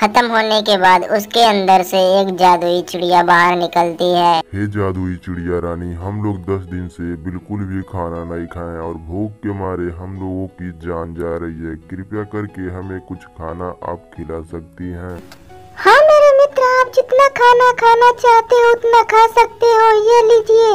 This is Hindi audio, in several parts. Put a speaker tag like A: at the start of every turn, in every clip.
A: खत्म होने के बाद उसके अंदर से एक जादुई चिड़िया बाहर निकलती है हे जादुई चिड़िया रानी हम लोग दस दिन से बिल्कुल भी खाना नहीं खाए और भूख के मारे हम लोगों की जान जा रही है कृपया करके हमें कुछ खाना आप खिला सकती हैं हाँ मेरे मित्र आप जितना खाना खाना चाहते हो उतना खा सकते हो ये लीजिए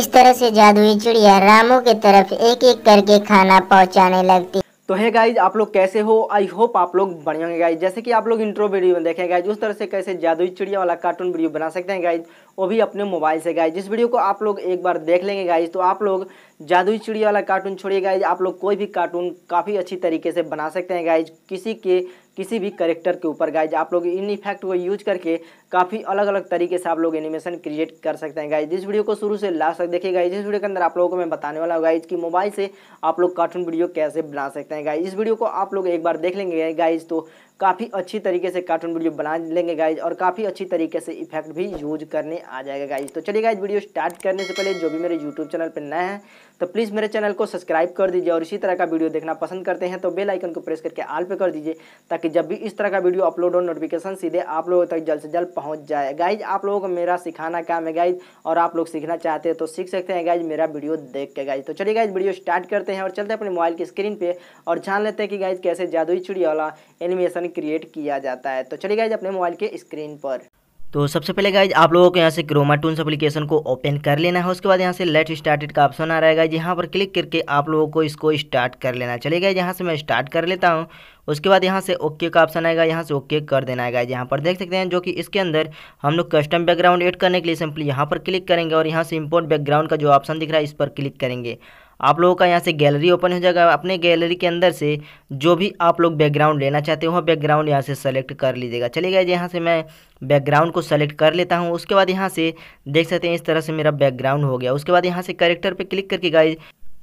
A: इस तरह से जादुई चिड़िया रामू के तरफ एक एक करके खाना पहुँचाने लगती तो है गाइज आप लोग कैसे हो आई होप आप लोग बढ़िया होंगे गाइज जैसे कि आप लोग इंट्रो वीडियो में देखें गाइज उस तरह से कैसे जादुई चिड़िया वाला कार्टून वीडियो बना सकते हैं गाइज वो भी अपने मोबाइल से गाइज जिस वीडियो को आप लोग एक बार देख लेंगे गाइज तो आप लोग जादुई चिड़िया वाला कार्टून छोड़िए गाइज आप लोग कोई भी कार्टून काफ़ी अच्छी तरीके से बना सकते हैं गाइज किसी के किसी भी करेक्टर के ऊपर गाइज आप लोग इन इफेक्ट को यूज करके काफ़ी अलग अलग तरीके से आप लोग एनिमेशन क्रिएट कर सकते हैं गाइज जिस वीडियो को शुरू से लास्ट तक देखिए गाइज इस वीडियो के अंदर आप लोगों को मैं बताने वाला हूँ गाइज कि मोबाइल से आप लोग कार्टून वीडियो कैसे बना सकते हैं गाइज इस वीडियो को आप लोग एक बार देख लेंगे गाइज तो काफ़ी अच्छी तरीके से कार्टून वीडियो बना लेंगे गाइज और काफ़ी अच्छी तरीके से इफेक्ट भी यूज करने आ जाएगा गाइज तो चलिए गाइज वीडियो स्टार्ट करने से पहले जो भी मेरे यूट्यूब चैनल पर नए हैं तो प्लीज़ मेरे चैनल को सब्सक्राइब कर दीजिए और इसी तरह का वीडियो देखना पसंद करते हैं तो बेल आइकन को प्रेस करके आल पे कर दीजिए ताकि जब भी इस तरह का वीडियो अपलोड हो नोटिफिकेशन सीधे आप लोगों तक जल्द से जल्द पहुँच जाए गाइज आप लोगों को मेरा सिखाना काम है गाइज और आप लोग सीखना चाहते हैं तो सीख सकते हैं गाइज मेरा वीडियो देख के गाइज तो चलिए गाइज वीडियो स्टार्ट करते हैं और चलते हैं अपने मोबाइल की स्क्रीन पर और जान लेते हैं कि गाइज कैसे जादुई चिड़िया वाला एनिमेशन क्रिएट किया जाता है तो चलिए गाइज अपने मोबाइल के स्क्रीन पर तो सबसे पहले गाइज आप लोगों को यहाँ से क्रोमा टून्स अपलीकेशन को ओपन कर लेना है उसके बाद यहाँ से लेट स्टार्टेड का ऑप्शन आ रहेगा यहाँ पर क्लिक करके आप लोगों को इसको स्टार्ट कर लेना है चलेगा यहाँ से मैं स्टार्ट कर लेता हूँ उसके बाद यहाँ से ओके का ऑप्शन आएगा यहाँ से ओके कर देना है यहाँ पर देख सकते हैं जो कि इसके अंदर हम लोग कस्टम बैकग्राउंड एड करने के लिए सिंपली यहाँ पर क्लिक करेंगे और यहाँ से इम्पोर्ट बैकग्राउंड का जो ऑप्शन दिख रहा है इस पर क्लिक करेंगे आप लोगों का यहाँ से गैलरी ओपन हो जाएगा अपने गैलरी के अंदर से जो भी आप लोग बैकग्राउंड लेना चाहते हो वह बैकग्राउंड यहाँ से सेलेक्ट कर लीजिएगा चलिएगा यहाँ से मैं बैकग्राउंड को सेलेक्ट कर लेता हूँ उसके बाद यहाँ से देख सकते हैं इस तरह से मेरा बैकग्राउंड हो गया उसके बाद यहाँ से करेक्टर पर क्लिक करके गाइज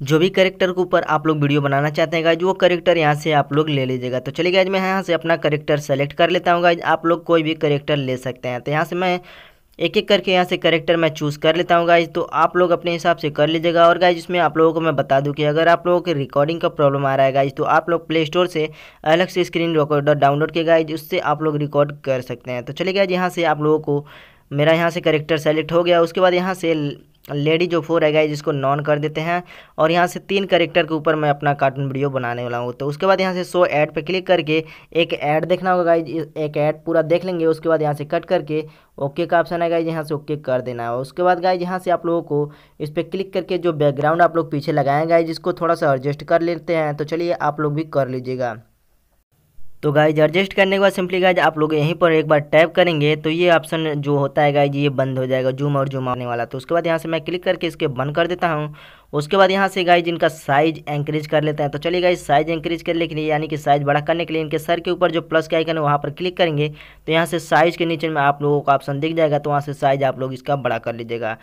A: जो भी करेक्टर के ऊपर आप लोग वीडियो बनाना चाहते हैं गाइज वो करेक्टर यहाँ से आप लोग ले लीजिएगा तो चलिए गाइज मैं यहाँ से अपना करेक्टर सेलेक्ट कर लेता हूँ गाइज आप लोग कोई भी करेक्टर ले सकते हैं तो यहाँ से मैं एक एक करके यहाँ से करेक्टर मैं चूज़ कर लेता हूँ गाइज तो आप लोग अपने हिसाब से कर लीजिएगा और गाइज इसमें आप लोगों को मैं बता दूँ कि अगर आप लोगों के रिकॉर्डिंग का प्रॉब्लम आ रहा है गाइज तो आप लोग प्ले स्टोर से अलग से स्क्रीन रिकॉर्डर डाउनलोड किया गाइज उससे आप लोग रिकॉर्ड कर सकते हैं तो चले गाइज यहाँ से आप लोगों को मेरा यहाँ से करेक्टर सेलेक्ट हो गया उसके बाद यहाँ से लेडी जो फोर है गाइज इसको नॉन कर देते हैं और यहाँ से तीन करेक्टर के ऊपर मैं अपना कार्टून वीडियो बनाने वाला हूँ तो उसके बाद यहाँ से सो ऐड पे क्लिक करके एक ऐड देखना होगा गाइज एक ऐड पूरा देख लेंगे उसके बाद यहाँ से कट करके ओके का ऑप्शन है गाइज यहाँ से ओके कर देना है उसके बाद गाइज यहाँ से आप लोगों को इस पर क्लिक करके जो बैकग्राउंड आप लोग पीछे लगाएँ गाइज इसको थोड़ा सा एडजस्ट कर लेते हैं तो चलिए आप लोग भी कर लीजिएगा तो गाइज एडजस्ट करने के बाद सिंपली गाइज आप लोग यहीं पर एक बार टैप करेंगे तो ये ऑप्शन जो होता है गाइज ये बंद हो जाएगा जूम और जूम आने वाला तो उसके बाद यहाँ से मैं क्लिक करके इसके बंद कर देता हूँ उसके बाद यहाँ से गाइज इनका साइज एंकरेज कर लेते हैं तो चलिए गाइज साइज एंकरेज करने के लिए यानी कि साइज बड़ा करने के लिए इनके सर के ऊपर जो प्लस का आइकन है वहाँ पर क्लिक करेंगे तो यहाँ से साइज के नीचे में आप लोगों का ऑप्शन दिख जाएगा तो वहाँ से साइज आप लोग इसका बड़ा कर लीजिएगा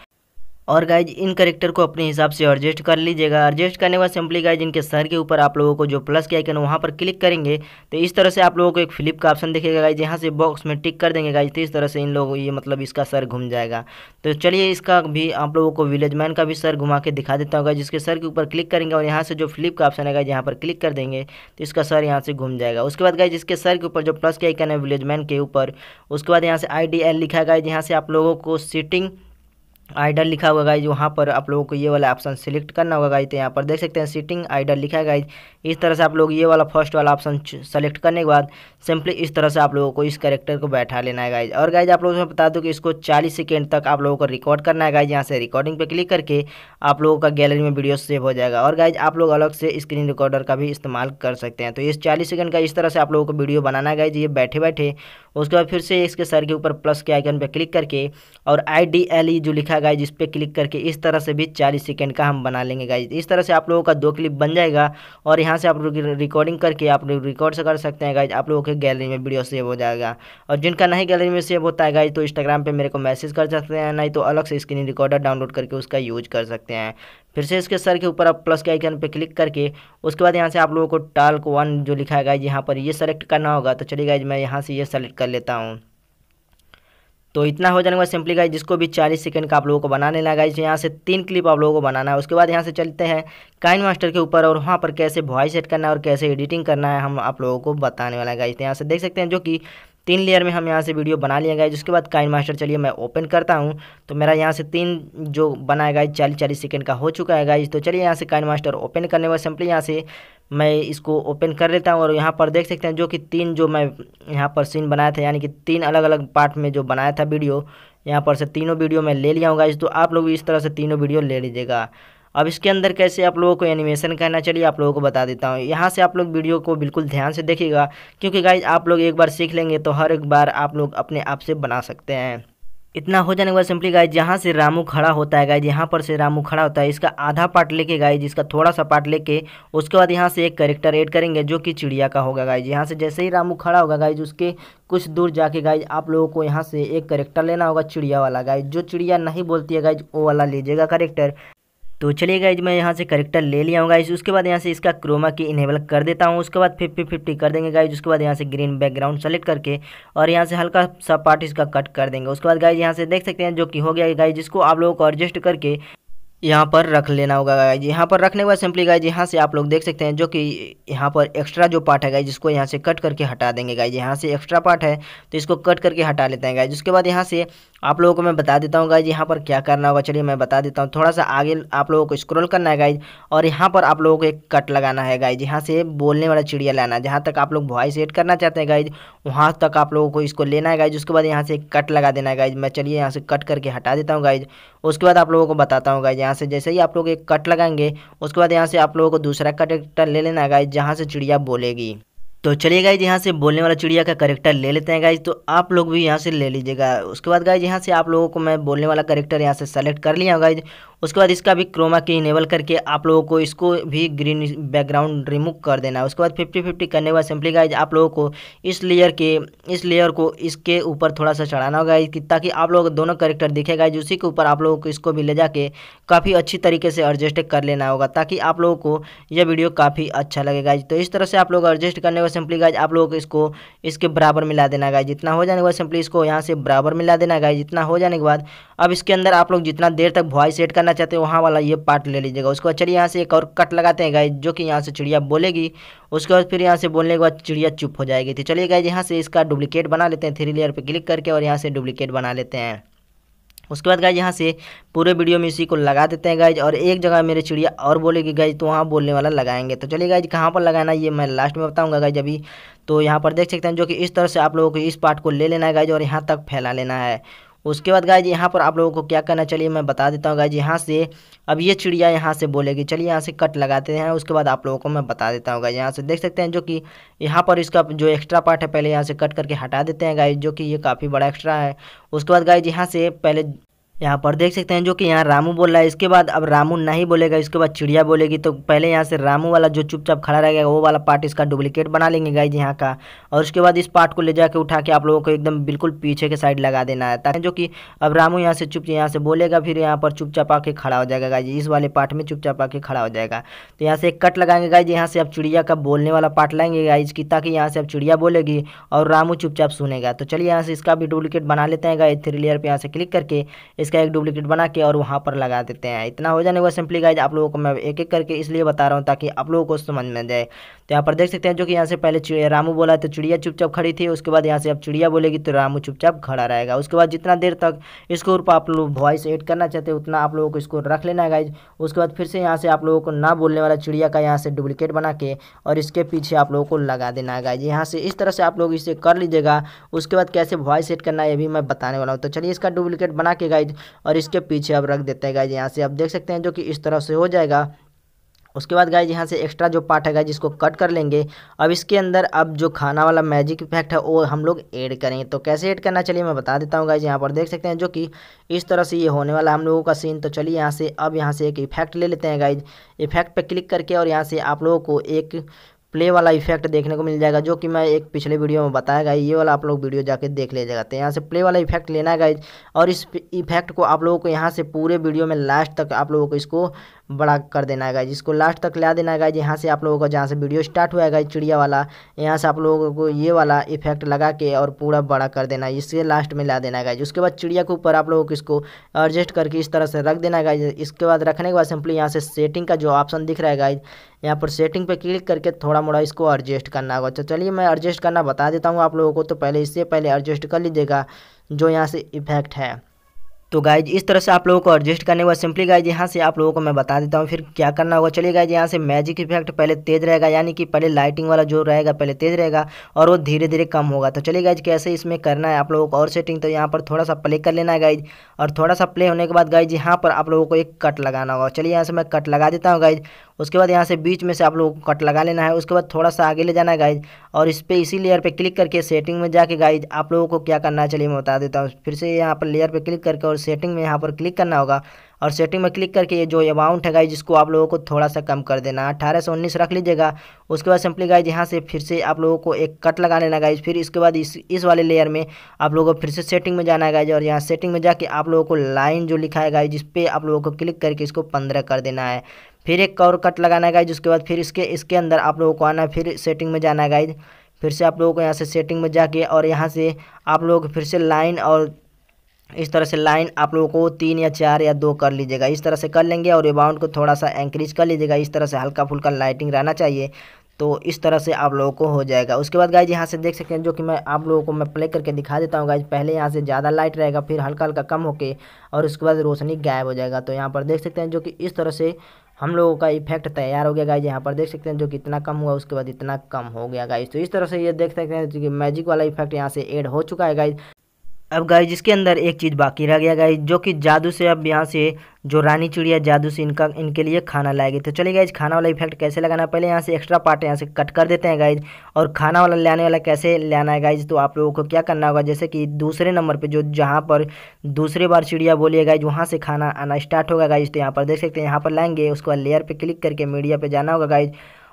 A: और गाइज इन करेक्टर को अपने हिसाब से एडजस्ट कर लीजिएगा एडजस्ट करने के बाद सिंपली गाइज इनके सर के ऊपर आप लोगों को जो प्लस के आइकन वहाँ पर क्लिक करेंगे तो इस तरह से आप लोगों को एक फ्लिप का ऑप्शन दिखेगा गाइज यहाँ से बॉक्स में टिक कर देंगे गाइज तो इस तरह से इन लोगों ये मतलब इसका सर घूम जाएगा तो चलिए इसका भी आप लोगों को विलेज मैन का भी सर घुमा के दिखा देता होगा जिसके सर के ऊपर क्लिक करेंगे और यहाँ से जो फ्लिप का ऑप्शन है गाइज यहाँ पर क्लिक कर देंगे तो इसका सर यहाँ से घूम जाएगा उसके बाद गाइज इसके सर के ऊपर जो प्लस के आइकन है विलेज मैन के ऊपर उसके बाद यहाँ से आई लिखा गया यहाँ से आप लोगों को सीटिंग आइडल लिखा हुआ गाइज वहाँ पर आप लोगों को ये वाला ऑप्शन सेलेक्ट करना होगा गाइज तो यहाँ पर देख सकते हैं सीटिंग आइडल लिखा है गाइज इस तरह से आप लोग ये वाला फर्स्ट वाला ऑप्शन सेलेक्ट करने के बाद सिंपली इस तरह से आप लोगों को इस करेक्टर को बैठा लेना है गाइज और गाइज आप लोगों को बता दूँ कि इसको चालीस सेकेंड तक आप लोगों को रिकॉर्ड करना है गाइज यहाँ से रिकॉर्डिंग पर क्लिक करके आप लोगों का गैलरी में वीडियो सेव हो जाएगा और गाइज आप लोग अलग से स्क्रीन रिकॉर्डर का भी इस्तेमाल कर सकते हैं तो इस चालीस सेकेंड का इस तरह से आप लोगों को वीडियो बनाना है गाइज ये बैठे बैठे उसके बाद फिर से इसके सर के ऊपर प्लस के आइकन पर क्लिक करके और आई e जो लिखा था गाइज इस पर क्लिक करके इस तरह से भी चालीस सेकेंड का हम बना लेंगे गाइज इस तरह से आप लोगों का दो क्लिप बन जाएगा और यहाँ से आप लोग रिकॉर्डिंग करके आप लोग रिकॉर्ड से कर सकते हैं गाइज आप लोगों के गैलरी में वीडियो सेव हो जाएगा और जिनका नहीं गैलरी में सेव होता है गाइज तो इंस्टाग्राम पर मेरे को मैसेज कर सकते हैं नहीं तो अलग से स्क्रीन रिकॉर्डर डाउनलोड करके उसका यूज कर सकते हैं फिर से इसके सर के ऊपर आप प्लस के आइकन पे क्लिक करके उसके बाद यहाँ से आप लोगों को टाल को वन जो लिखा है गाइज यहाँ पर ये सेलेक्ट करना होगा तो चलिए गाइज मैं यहाँ से ये सेलेक्ट कर लेता हूँ तो इतना हो जाने के बाद सिंपली गाइज जिसको भी 40 सेकंड का आप लोगों को बनाने लगा गाइज यहाँ से तीन क्लिप आप लोगों को बनाना है उसके बाद यहाँ से चलते हैं काइन मास्टर के ऊपर और वहाँ पर कैसे वॉइस सेट करना है और कैसे एडिटिंग करना है हम आप लोगों को बताने वाला है गाइज यहाँ से देख सकते हैं जो कि तीन लेयर में हम यहाँ से वीडियो बना लिया गया जिसके बाद काइन मास्टर चलिए मैं ओपन करता हूँ तो मेरा यहाँ से तीन जो बनाया गया चालीस चालीस सेकेंड का हो चुका है गाइज तो चलिए यहाँ से काइन मास्टर ओपन करने के बाद सिंपली यहाँ से मैं इसको ओपन कर लेता हूँ और यहाँ पर देख सकते हैं जो कि तीन जो मैं यहाँ पर सीन बनाया था यानी कि तीन अलग अलग पार्ट में जो बनाया था वीडियो यहाँ पर से तीनों वीडियो मैं ले लिया हूँ गाइज तो आप लोग भी इस तरह से तीनों वीडियो ले लीजिएगा अब इसके अंदर कैसे आप लोगों को एनिमेशन कहना चाहिए आप लोगों को बता देता हूँ यहाँ से आप लोग वीडियो को बिल्कुल ध्यान से देखिएगा क्योंकि गाइज आप लोग एक बार सीख लेंगे तो हर एक बार आप लोग अपने आप से बना सकते हैं इतना हो जाने के बाद सिंपली गाइज जहाँ से रामू खड़ा होता है गाइज यहाँ पर से रामू खड़ा होता है इसका आधा पार्ट लेके गाइज इसका थोड़ा सा पार्ट लेके उसके बाद यहाँ से एक करेक्टर ऐड करेंगे जो कि चिड़िया का होगा गाइज यहाँ से जैसे ही रामू खड़ा होगा गाइज उसके कुछ दूर जाके गाइज आप लोगों को यहाँ से एक करेक्टर लेना होगा चिड़िया वाला गाइज जो चिड़िया नहीं बोलती है गाइज वो वाला लीजिएगा करेक्टर तो चलिए गाइज मैं यहाँ से करेक्टर ले लिया हूँ गाइज उसके बाद यहाँ से इसका क्रोमा की इनेबल कर देता हूँ उसके बाद फिफ्टी फिफ्टी कर देंगे गाइज उसके बाद यहाँ से ग्रीन बैकग्राउंड सेलेक्ट करके और यहाँ से हल्का सा पार्ट इसका कट कर देंगे उसके बाद गाइज यहाँ से देख सकते हैं जो कि हो गया गाइज जिसको आप लोगों को एडजस्ट करके यहाँ पर रख लेना होगा गाइज यहाँ पर रखने के बाद सिंपली गाइज यहाँ से आप लोग देख सकते हैं जो कि यहाँ पर एक्स्ट्रा जो पार्ट है गाइज जिसको यहाँ से कट करके हटा देंगे गाइज यहाँ से एक्स्ट्रा पार्ट है तो इसको कट करके हटा लेते हैं गाइज उसके बाद यहाँ से आप लोगों को मैं बता देता हूँ गाइज यहाँ पर क्या करना होगा चलिए मैं बता देता हूँ थोड़ा सा आगे आप लोगों को स्क्रॉल करना है गाइज और यहाँ पर आप लोगों को एक कट लगाना है गाइज यहाँ से बोलने वाला चिड़िया लाना है जहाँ तक आप लोग वॉइस एड करना चाहते हैं गाइज वहाँ तक आप लोगों को इसको लेना है गाइज उसके बाद यहाँ से कट लगा देना है गाइज मैं चलिए यहाँ से कट करके हटा देता हूँ गाइज उसके बाद आप लोगों को बताता हूँ गाइज यहाँ से जैसे ही आप लोग एक कट लगाएंगे उसके बाद यहाँ से आप लोगों को दूसरा कट ले लेना है गाइज जहाँ से चिड़िया बोलेगी तो चलिए गाइज यहाँ से बोलने वाला चिड़िया का करेक्टर ले लेते हैं गाइज तो आप लोग भी यहाँ से ले लीजिएगा उसके बाद गाइज यहाँ से आप लोगों को मैं बोलने वाला करेक्टर यहाँ से सेलेक्ट कर लिया गाइज उसके बाद इसका भी क्रोमा की इनेबल करके आप लोगों को इसको भी ग्रीन बैकग्राउंड रिमूव कर देना है उसके बाद फिफ्टी फिफ्टी करने के बाद सिंपली गाइज आप लोगों को इस लेयर के इस लेयर को इसके ऊपर थोड़ा सा चढ़ाना होगा कि ताकि आप लोग दोनों करेक्टर दिखे गाइज उसी के ऊपर आप लोगों को इसको भी ले जाके काफ़ी अच्छी तरीके से एडजस्ट कर लेना होगा ताकि आप लोगों को यह वीडियो काफ़ी अच्छा लगेगा तो इस तरह से आप लोग एडजस्ट करने बाद सिंपली गाइज आप लोगों को इसको इसके बराबर मिला देना गाइज जितना हो जाने के बाद सिंपली इसको यहाँ से बराबर मिला देना गाइज जितना हो जाने के बाद अब इसके अंदर आप लोग जितना देर तक वॉइस सेट करना चाहते हो वहाँ वाला ये पार्ट ले लीजिएगा उसके बाद चलिए यहाँ से एक और कट लगाते हैं गाइज जो कि यहाँ से चिड़िया बोलेगी उसके बाद फिर यहाँ से बोलने के बाद चिड़िया चुप हो जाएगी तो चलिए गाइज यहाँ से इसका डुप्लीकेट बना लेते हैं थ्री लेयर पर क्लिक करके और यहाँ से डुप्लीकेट बना लेते हैं उसके बाद गाइज यहाँ से पूरे वीडियो में इसी को लगा देते हैं गाइज और एक जगह मेरे चिड़िया और बोलेगी गाइज तो वहाँ बोलने वाला लगाएंगे तो चलिए गाइज कहाँ पर लगाना ये मैं लास्ट में बताऊँगा गाइज अभी तो यहाँ पर देख सकते हैं जो कि इस तरह से आप लोगों को इस पार्ट को ले लेना है गाइज और यहाँ तक फैला लेना है उसके बाद गाय जी यहाँ पर आप लोगों को क्या करना चलिए मैं बता देता हूँ गाय जी यहाँ से अब ये चिड़िया यहाँ से बोलेगी चलिए यहाँ से कट लगाते हैं उसके बाद आप लोगों को मैं बता देता हूँ गाय यहाँ से देख सकते हैं जो कि यहाँ पर इसका जो एक्स्ट्रा पार्ट है पहले यहाँ से कट करके हटा देते हैं गाय जो कि ये काफ़ी बड़ा एक्स्ट्रा है उसके बाद गाय जी यहाँ से पहले यहाँ पर देख सकते हैं जो कि यहाँ रामू बोल रहा है इसके बाद अब रामू नहीं बोलेगा इसके बाद चिड़िया बोलेगी तो पहले यहाँ से रामू वाला जो चुपचाप खड़ा रहेगा वो वाला पार्ट इसका डुप्लीकेट बना लेंगे गाइज यहाँ का और उसके बाद इस पार्ट को ले जाकर उठा के आप लोगों को एकदम बिल्कुल पीछे के साइड लगा देना है ताकि जो कि अब रामू यहाँ से चुप यहाँ से बोलेगा फिर यहाँ पर चुपचाप आके खड़ा हो जाएगा जी इस वाले पार्ट में चुपचाप आके खड़ा हो जाएगा तो यहाँ से एक कट लगाएंगे जी यहाँ से आप चिड़िया का बोलने वाला पार्ट लाएंगे गाइज की ताकि यहाँ से आप चिड़िया बोलेगी और रामू चुपचाप सुनेगा तो चलिए यहाँ से इसका भी डुप्लीकेट बना लेते हैं गाइज थ्री लेयर पर यहाँ से क्लिक करके इसका एक डुप्लीकेट बना के और वहाँ पर लगा देते हैं इतना हो जाने के बाद सिंपली गाइज आप लोगों को मैं एक एक करके इसलिए बता रहा हूँ ताकि आप लोगों को समझ में जाए तो यहाँ पर देख सकते हैं जो कि यहाँ से पहले रामू बोला तो चिड़िया चुपचाप खड़ी थी उसके बाद यहाँ से अब चिड़िया बोलेगी तो रामू चुपचाप खड़ा रहेगा उसके बाद जितना देर तक इसको ऊपर आप लोग वॉइस एड करना चाहते हैं उतना आप लोगों को इसको रख लेना है गाइज उसके बाद फिर से यहाँ से आप लोगों को ना बोलने वाला चिड़िया का यहाँ से डुप्लीकेट बना के और इसके पीछे आप लोगों को लगा देना है गाइज यहाँ से इस तरह से आप लोग इसे कर लीजिएगा उसके बाद कैसे वॉइस एड करना है ये भी मैं बताने वाला हूँ तो चलिए इसका डुप्लीकेट बना के गाइज और इसके पीछे अब रख देते हैं गाइज यहाँ से आप देख सकते हैं जो कि इस तरह से हो जाएगा उसके बाद गाइज यहाँ से एक्स्ट्रा जो पार्ट है गाइज इसको कट कर लेंगे अब इसके अंदर अब जो खाना वाला मैजिक इफेक्ट है वो हम लोग ऐड करेंगे तो कैसे ऐड करना चलिए मैं बता देता हूँ गाइज यहाँ पर देख सकते हैं जो कि इस तरह से ये होने वाला हम लोगों का सीन तो चलिए यहाँ से अब यहाँ से एक इफेक्ट ले लेते हैं गाइज इफेक्ट पर क्लिक करके और यहाँ से आप लोगों को एक प्ले वाला इफेक्ट देखने को मिल जाएगा जो कि मैं एक पिछले वीडियो में बताया गया ये वाला आप लोग वीडियो जाके देख ले जाते तो यहाँ से प्ले वाला इफेक्ट लेना है गाइज और इस इफेक्ट को आप लोगों को यहाँ से पूरे वीडियो में लास्ट तक आप लोगों को इसको बड़ा कर देना है जिसको लास्ट तक ला देना है गाइज यहाँ से आप लोगों का जहाँ से वीडियो स्टार्ट हुआ है चिड़िया वाला यहाँ से आप लोगों को ये वाला इफेक्ट लगा के और पूरा बड़ा कर देना है इससे लास्ट में ला देना है गाइज उसके बाद चिड़िया के ऊपर आप लोगों को इसको एडजस्ट करके इस तरह से रख देना है इसके बाद रखने के बाद सिंपली यहाँ से सेटिंग का जो ऑप्शन दिख रहा है यहाँ पर सेटिंग पे क्लिक करके थोड़ा मोड़ा इसको एडजस्ट करना होगा तो चलिए मैं एडजस्ट करना बता देता हूँ आप लोगों को तो पहले इससे पहले एडजस्ट कर लीजिएगा जो यहाँ से इफेक्ट है तो गाइज इस तरह से आप लोगों को एडजस्ट करने हुआ सिंपली गाइज यहाँ से आप लोगों को मैं बता देता हूँ फिर क्या करना होगा चलिए गाइज यहाँ से मैजिक इफेक्ट पहले तेज रहेगा यानी कि पहले लाइटिंग वाला जो रहेगा पहले तेज रहेगा और वो धीरे धीरे कम होगा तो चलिए गाइज कैसे इसमें करना है आप लोगों को और सेटिंग तो यहाँ पर थोड़ा सा प्ले कर लेना है गाइज और थोड़ा सा प्ले होने के बाद गाइज यहाँ पर आप लोगों को एक कट लगाना होगा चलिए यहाँ से मैं कट लगा देता हूँ गाइज उसके बाद यहाँ से बीच में से आप लोगों को कट लगा लेना है उसके बाद थोड़ा सा आगे ले जाना है गाइज और इस पर इसी लेयर पर क्लिक करके सेटिंग में जाके गाइज आप लोगों को क्या करना है चलिए मैं बता देता हूँ फिर से यहाँ पर लेयर पर क्लिक करके और सेटिंग में यहाँ पर क्लिक करना होगा और सेटिंग में क्लिक करके ये जो अमाउंट है गाइज जिसको आप लोगों को थोड़ा सा कम कर देना अठारह सौ उन्नीस रख लीजिएगा उसके बाद सिंपली गाइज यहाँ से फिर से आप लोगों को एक कट लगा लेना गाइज फिर इसके बाद इस इस वाले लेयर में आप लोगों को फिर से सेटिंग में जाना है गाइज और यहाँ सेटिंग में जाके आप लोगों को लाइन जो लिखा है गाइज इस पर आप लोगों को क्लिक करके इसको पंद्रह कर देना है फिर एक और कट लगाना गाइज उसके बाद फिर इसके इसके अंदर आप लोगों को आना है फिर सेटिंग में जाना गाइज फिर से आप लोगों को यहाँ से सेटिंग में जाके और यहाँ से आप लोग फिर से लाइन और इस तरह से लाइन आप लोगों को तीन या चार या दो कर लीजिएगा इस तरह से कर लेंगे और रिबाउंड को थोड़ा सा इंक्रीज कर लीजिएगा इस तरह से हल्का फुल्का लाइटिंग रहना चाहिए तो इस तरह से आप लोगों को हो जाएगा उसके बाद गाइज यहाँ से देख सकते हैं जो कि मैं आप लोगों को मैं प्ले करके दिखा देता हूँ गाइज पहले यहाँ से ज़्यादा लाइट रहेगा फिर हल्का हल्का कम होके और उसके बाद रोशनी गायब हो जाएगा तो यहाँ पर देख सकते हैं जो कि इस तरह से हम लोगों का इफेक्ट तैयार हो गया गाइज यहाँ पर देख सकते हैं जो कितना कम हुआ उसके बाद इतना कम हो गया गाइज तो इस तरह से ये देख सकते हैं कि मैजिक वाला इफेक्ट यहाँ से एड हो चुका है गाइज अब गाइज इसके अंदर एक चीज़ बाकी रह गया गाइज जो कि जादू से अब यहाँ से जो रानी चिड़िया जादू से इनका इनके लिए खाना लाएगी तो चलिए गाइज खाना वाला इफेक्ट कैसे लगाना है पहले यहाँ से एक्स्ट्रा पार्ट यहाँ से कट कर देते हैं गाइज और खाना वाला लाने वाला कैसे लाना है गाइज तो आप लोगों को क्या करना होगा जैसे कि दूसरे नंबर पर जो जहाँ पर दूसरे बार चिड़िया बोलिए गाइज वहाँ से खाना आना स्टार्ट होगा गाइज तो यहाँ पर देख सकते हैं यहाँ पर लाएंगे उसके बाद लेयर पर क्लिक करके मीडिया पर जाना होगा गाइज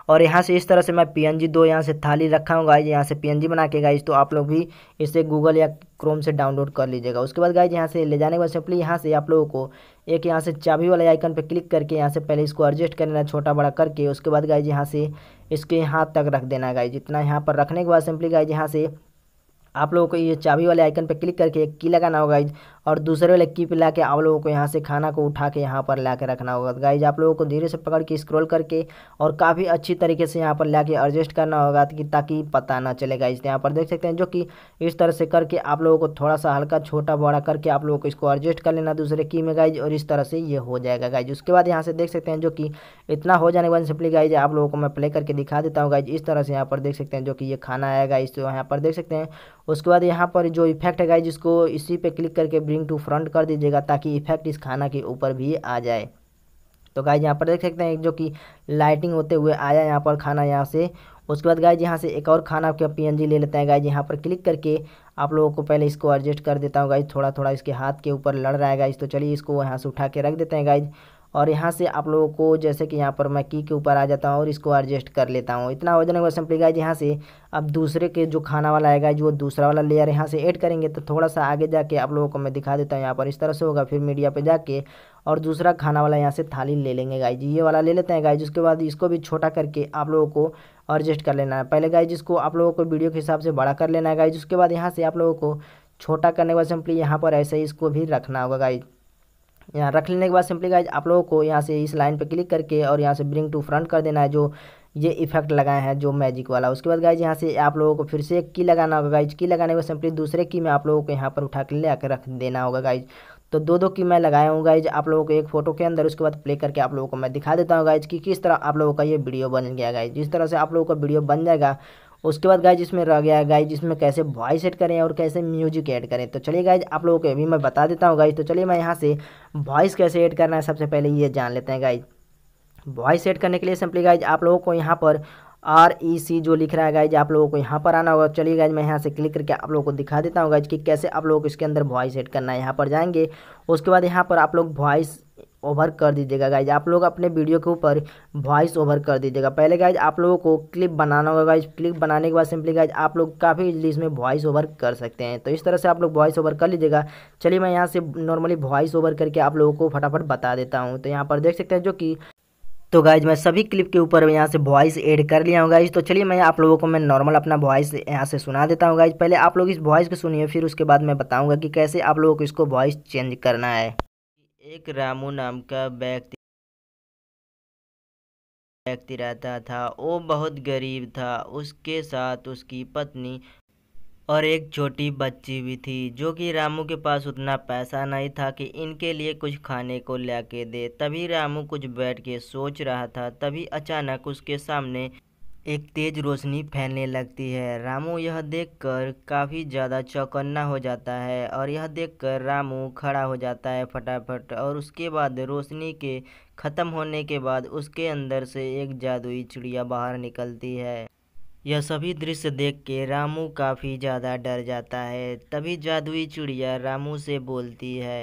A: और यहाँ से इस तरह से मैं पी दो यहाँ से थाली रखा हूँ गाइज यहाँ से पी बना के गाइज तो आप लोग भी इसे गूगल या क्रोम से डाउनलोड कर लीजिएगा उसके बाद गाइज यहाँ से ले जाने के बाद सिंपली यहाँ से आप लोगों को एक यहाँ से चाबी वाले आइकन पर क्लिक करके यहाँ से पहले इसको एडजस्ट कर लेना छोटा बड़ा करके उसके बाद गाइज यहाँ से इसके हाथ तक रख देना गाइज इतना यहाँ पर रखने के बाद सिंपली गाइज यहाँ से आप लोगों को ये चाबी वाले आइकन पर क्लिक करके एक की लगाना होगा और दूसरे वाले की पे ला के आप लोगों को यहाँ से खाना को उठा के यहाँ पर ला के रखना होगा गाइज आप लोगों को धीरे से पकड़ के स्क्रॉल करके और काफ़ी अच्छी तरीके से यहाँ पर ला के एडजस्ट करना होगा ताकि पता ना चले गाइज यहाँ पर देख सकते हैं जो कि इस तरह से करके आप लोगों को थोड़ा सा हल्का छोटा बड़ा करके आप लोगों को इसको एडजस्ट कर लेना दूसरे की में गाइज और इस तरह से ये हो जाएगा गाइज उसके बाद यहाँ से देख सकते हैं जो कि इतना हो जाने के बाद सिंपली गाइज आप लोगों को मैं प्ले करके दिखा देता हूँ गाइज इस तरह से यहाँ पर देख सकते हैं जो कि ये खाना आएगा इस तो यहाँ पर देख सकते हैं उसके बाद यहाँ पर जो इफेक्ट है गाइज इसको इसी पर क्लिक करके रिंग टू फ्रंट कर दीजिएगा ताकि इफेक्ट इस खाना के ऊपर भी आ जाए तो गाइज यहाँ पर देख सकते हैं जो कि लाइटिंग होते हुए आया यहाँ पर खाना यहाँ से उसके बाद गाइज यहाँ से एक और खाना आपका पीएनजी ले लेते हैं गाइज यहाँ पर क्लिक करके आप लोगों को पहले इसको एडजस्ट कर देता हूँ गाइज थोड़ा थोड़ा इसके हाथ के ऊपर लड़ रहा है गाइज तो चलिए इसको यहाँ से उठा के रख देते हैं गाइज और यहाँ से आप लोगों को जैसे कि यहाँ पर मैं की के ऊपर आ जाता हूँ और इसको एडजस्ट कर लेता हूँ इतना हो जाने के बाद सिंपली गाइज यहाँ से अब दूसरे के जो खाना वाला आएगा जो दूसरा वाला लेयर यहाँ से ऐड करेंगे तो थोड़ा सा आगे जाके आप लोगों को मैं दिखा देता हूँ यहाँ पर इस तरह से होगा फिर मीडिया पर जाके और दूसरा खाना वाला यहाँ से थाली ले लेंगे जी ये वाला ले लेते हैं गाइज उसके बाद इसको भी छोटा करके आप लोगों को एडजस्ट कर लेना है पहले गाय जिसको आप लोगों को वीडियो के हिसाब से बड़ा कर लेना है गाय उसके बाद यहाँ से आप लोगों को छोटा करने के बाद सिंपली यहाँ पर ऐसे ही इसको भी रखना होगा गाइज यहाँ रख लेने के बाद सिंपली गाइज आप लोगों को यहाँ से इस लाइन पर क्लिक करके और यहाँ से ब्रिंग टू फ्रंट कर देना है जो ये इफेक्ट लगाए हैं जो मैजिक वाला उसके बाद गाइज यहाँ से आप लोगों को फिर से एक की लगाना होगा गाइज की लगाने के बाद सिंपली दूसरे की में आप लोगों को यहाँ पर उठा के ले आकर रख देना होगा गाइज तो दो दो की मैं लगाया हूँ गाइज आप लोगों को एक फोटो के अंदर उसके बाद प्ले करके आप लोगों को मैं दिखा देता हूँ गाइज कि किस तरह आप लोगों का ये वीडियो बन गया गाइज जिस तरह से आप लोगों का वीडियो बन जाएगा उसके बाद गाइज इसमें रह गया है गाइज इसमें कैसे वॉइस एड करें और कैसे म्यूजिक ऐड करें तो चलिए गाइज आप लोगों को अभी मैं बता देता हूँ गाइज तो चलिए मैं यहाँ से वॉइस कैसे ऐड करना है सबसे पहले ये जान लेते हैं गाइज वॉइस एड करने के लिए सिंपली गाइज आप लोगों को यहाँ पर आर ई सी जो लिख रहा है गाइज आप लोगों को यहाँ पर आना होगा चलिए गाइज मैं यहाँ से क्लिक करके आप लोगों को दिखा देता हूँ गाइज कि कैसे आप लोगों को इसके अंदर वॉइस एड करना है यहाँ पर जाएंगे उसके बाद यहाँ पर आप लोग वॉइस ओवर कर दीजिएगा गाइज आप लोग अपने वीडियो के ऊपर वॉइस ओवर कर दीजिएगा पहले गाइज आप लोगों को क्लिप बनाना होगा गाइज क्लिप बनाने के बाद सिंपली गाइज आप लोग काफ़ी इजली इसमें वॉइस ओवर कर सकते हैं तो इस तरह से आप लोग वॉइस ओवर कर लीजिएगा चलिए मैं यहाँ से नॉर्मली वॉइस ओवर करके आप लोगों को फटाफट बता देता हूँ तो यहाँ पर देख सकते हैं जो कि तो गाइज मैं सभी क्लिप के ऊपर यहाँ से वॉइस ऐड कर लिया हूँ गाइज तो चलिए मैं आप लोगों को मैं नॉर्मल अपना वॉइस यहाँ से सुना देता हूँ गाइज पहले आप लोग इस वॉइस को सुनिए फिर उसके बाद मैं बताऊँगा कि कैसे आप लोगों को इसको वॉइस चेंज करना है एक रामू नाम का व्यक्ति व्यक्ति रहता था वो बहुत गरीब था उसके साथ उसकी पत्नी और एक छोटी बच्ची भी थी जो कि रामू के पास उतना पैसा नहीं था कि इनके लिए कुछ खाने को लेके दे तभी रामू कुछ बैठ के सोच रहा था तभी अचानक उसके सामने एक तेज रोशनी फैलने लगती है रामू यह देखकर काफ़ी ज़्यादा चौकन्ना हो जाता है और यह देखकर रामू खड़ा हो जाता है फटाफट और उसके बाद रोशनी के ख़त्म होने के बाद उसके अंदर से एक जादुई चिड़िया बाहर निकलती है यह सभी दृश्य देख के रामू काफ़ी ज़्यादा डर जाता है तभी जादुई चिड़िया रामू से बोलती है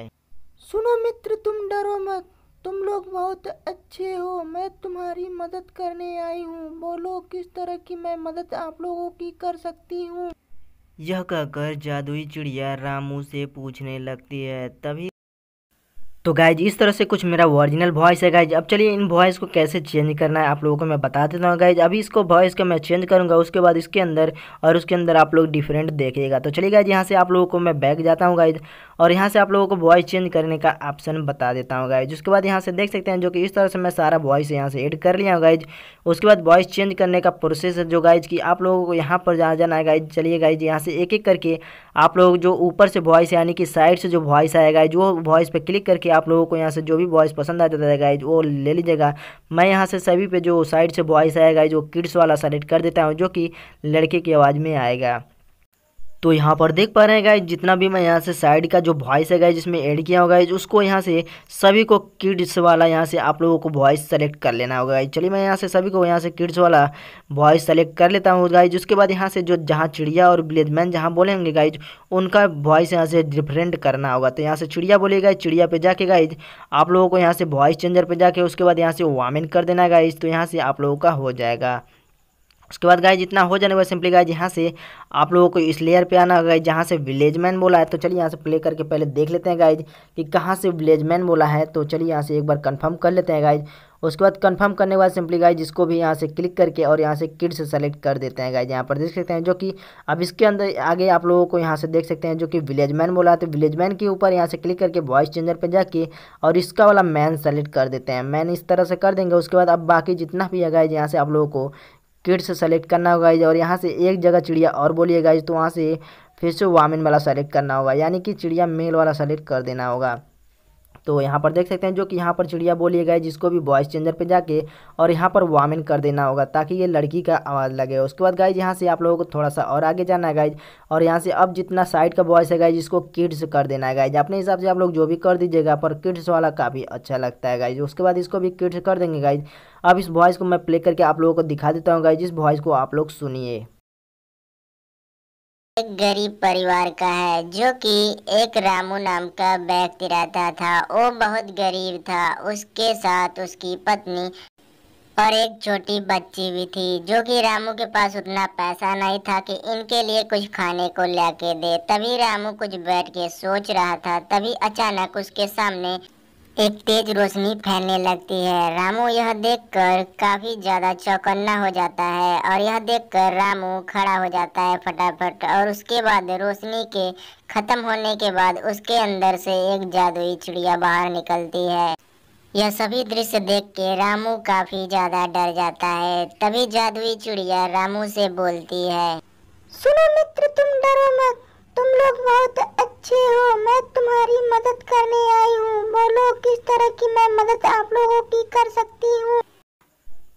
A: सुनो मित्र तुम डरो मत तुम लोग बहुत अच्छे हो मैं तुम्हारी मदद करने आई हूँ बोलो किस तरह की मैं मदद आप लोगों की कर सकती हूँ यह कहकर जादुई चिड़िया रामू से पूछने लगती है तभी तो गाइज इस तरह से कुछ मेरा ओरिजिनल वॉइस है गाइज अब चलिए इन वॉइस को कैसे चेंज करना है आप लोगों को मैं बता देता हूँ गाइज अभी इसको वॉइस का मैं चेंज करूँगा उसके बाद इसके अंदर और उसके अंदर आप लोग डिफरेंट देखिएगा तो चलिए गाइज यहाँ से आप लोगों को मैं बैक जाता हूँ गाइज और यहाँ से आप लोगों को वॉइस चेंज करने का ऑप्शन बता देता हूँ गाइज उसके बाद यहाँ से देख सकते हैं जो कि इस तरह से मैं सारा वॉइस यहाँ से एड कर लिया हूँ गाइज उसके बाद वॉइस चेंज करने का प्रोसेस है जो गाइज की आप लोगों को यहाँ पर जहाँ जाना है गाइज चलिए गाइज यहाँ से एक एक करके आप लोग जो ऊपर से वॉइस यानी कि साइड से जो वॉइस आएगा जो वॉइस पर क्लिक करके आप लोगों को यहाँ से जो भी बॉयज पसंद आता था गाइज वो ले लीजिएगा मैं यहाँ से सभी पे जो साइड से बॉयस आएगा जो किड्स वाला सेलेक्ट कर देता हूँ जो कि लड़के की आवाज़ में आएगा तो यहाँ पर देख पा रहे हैं गाइज जितना भी मैं यहाँ से साइड का जो वॉइस है गाइज जिसमें ऐड किया होगा गाइज उसको यहाँ से सभी को किड्स वाला यहाँ से आप लोगों को वॉइस सेलेक्ट कर लेना होगा गाइज चलिए मैं यहाँ से सभी को यहाँ से किड्स वाला वॉइस सेलेक्ट कर लेता हूँ गाइज उसके बाद यहाँ से जो जहाँ चिड़िया और ब्लेजमैन जहाँ बोलेंगे गाइज उनका वॉइस यहाँ से डिफरेंट करना होगा तो यहाँ से चिड़िया बोलेगा चिड़िया पर जाके गाइज आप लोगों को यहाँ से वॉइस चेंजर पर जाके उसके बाद यहाँ से वामिन कर देना गाइज तो यहाँ से आप लोगों का हो जाएगा उसके बाद गाय जितना हो जाने वाला सिंपली गाइज यहाँ से आप लोगों को इस लेयर पे आना गाय जहाँ से विलेज मैन बोला है तो चलिए यहाँ से प्ले करके पहले देख लेते हैं गाइज कि कहाँ से विलेज मैन बोला है तो चलिए यहाँ से एक बार कंफर्म कर लेते हैं गाइज उसके बाद कंफर्म करने के बाद सिंपली गाय जिसको भी यहाँ से क्लिक करके और यहाँ से किड से सेलेक्ट कर देते हैं गाइज यहाँ पर देख सकते हैं जो कि अब इसके अंदर आगे आप लोगों को यहाँ से देख सकते हैं जो कि विलेज मैन बोला तो विलेज मैन के ऊपर यहाँ से क्लिक करके वॉइस चेंजर पर जाके और इसका वाला मैन सेलेक्ट कर देते हैं मैन इस तरह से कर देंगे उसके बाद अब बाकी जितना भी है गाय यहाँ से आप लोगों को किड्स सेलेक्ट करना होगा और यहाँ से एक जगह चिड़िया और बोलिए गाइज तो वहाँ से फिर से वामिन वाला सेलेक्ट करना होगा यानी कि चिड़िया मेल वाला सेलेक्ट कर देना होगा तो यहाँ पर देख सकते हैं जो कि यहाँ पर चिड़िया बोलिए गए जिसको भी वॉइस चेंजर पर जाके और यहाँ पर वामिन कर देना होगा ताकि ये लड़की का आवाज़ लगे उसके बाद गाइज यहाँ से आप लोगों को थोड़ा सा और आगे जाना है गाइज और यहाँ से अब जितना साइड का वॉइस है गाइज इसको किड्स कर देना है गाइज अपने हिसाब से आप लोग जो भी कर दीजिएगा पर किड्स वाला काफ़ी अच्छा लगता है गाइज उसके बाद इसको भी किड्स कर देंगे गाइज अब इस वॉइस को मैं प्ले करके आप लोगों को दिखा देता हूँ गाइज इस वॉइस को आप लोग सुनिए एक गरीब परिवार का है जो कि एक रामू नाम का व्यक्ति रहता था वो बहुत गरीब था उसके साथ उसकी पत्नी और एक छोटी बच्ची भी थी जो कि रामू के पास उतना पैसा नहीं था कि इनके लिए कुछ खाने को लेके दे तभी रामू कुछ बैठ के सोच रहा था तभी अचानक उसके सामने एक तेज रोशनी फैलने लगती है रामू यह देखकर काफ़ी ज़्यादा चौकन्ना हो जाता है और यह देखकर रामू खड़ा हो जाता है फटाफट और उसके बाद रोशनी के ख़त्म होने के बाद उसके अंदर से एक जादुई चिड़िया बाहर निकलती है यह सभी दृश्य देख के रामू काफ़ी ज़्यादा डर जाता है तभी जादुई चिड़िया रामू से बोलती है सुनो मित्र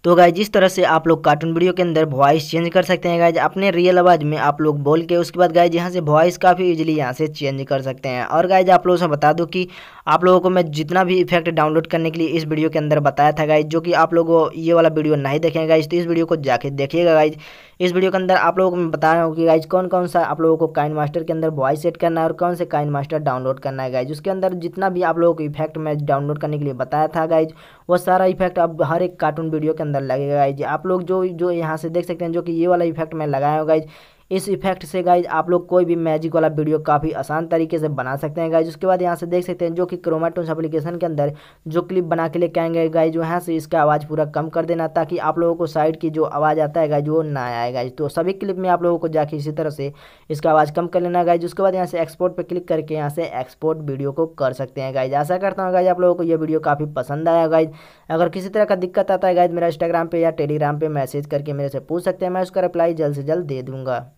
A: तो गाय जिस तरह से आप लोग कार्टून वीडियो के अंदर वॉइस चेंज कर सकते हैं गाइज अपने रियल आवाज़ में आप लोग बोल के उसके बाद गायज यहाँ से वॉइस काफ़ी इजिली यहाँ से चेंज कर सकते हैं और गायज आप लोगों से बता दूँ कि आप लोगों को मैं जितना भी इफेक्ट डाउनलोड करने के लिए इस वीडियो के अंदर बताया था गाइज जो कि आप लोगों ये वाला वीडियो नहीं देखेंगे गाइज तो इस वीडियो को जाके देखिएगा गाइज इस वीडियो के अंदर आप लोगों को मैं बता रहा हूँ कि गाइज कौन कौन सा आप लोगों को काइन मास्टर के अंदर वॉइस सेट करना है और कौन से काइन मास्टर डाउनलोड करना है गाइज उसके अंदर जितना भी आप लोगों को इफेक्ट मैं डाउनलोड करने के लिए बताया था गाइज वो सारा इफेक्ट अब हर एक कार्टून वीडियो के अंदर लगेगा गाइज आप लोग जो जो यहाँ से देख सकते हैं जो कि ये वाला इफेक्ट मैं लगाया हूँ गाइज इस इफेक्ट से गाइज आप लोग कोई भी मैजिक वाला वीडियो काफ़ी आसान तरीके से बना सकते हैं गाइज उसके बाद यहाँ से देख सकते हैं जो कि क्रोमाटोन्स एप्लीकेशन के अंदर जो क्लिप बना के लेके आएंगे गाइज वहाँ से इसका आवाज़ पूरा कम कर देना ताकि आप लोगों को साइड की जो आवाज़ आता है गाइज वो ना आए गाइज तो सभी क्लिप में आप लोगों को जाके इसी तरह से इसका आवाज़ कम कर लेना गाइज उसके बाद यहाँ से एक्सपोर्ट पर क्लिक करके यहाँ से एक्सपोर्ट वीडियो को कर सकते हैं गाइज ऐसा करता हूँ गाइज आप लोगों को यह वीडियो काफ़ी पसंद आया गाइज अगर किसी तरह का दिक्कत आता है गाइज मेरा इंस्टाग्राम पर या टेलीग्राम पर मैसेज करके मेरे से पूछ सकते हैं मैं उसका रिप्लाई जल्द से जल्द दे दूँगा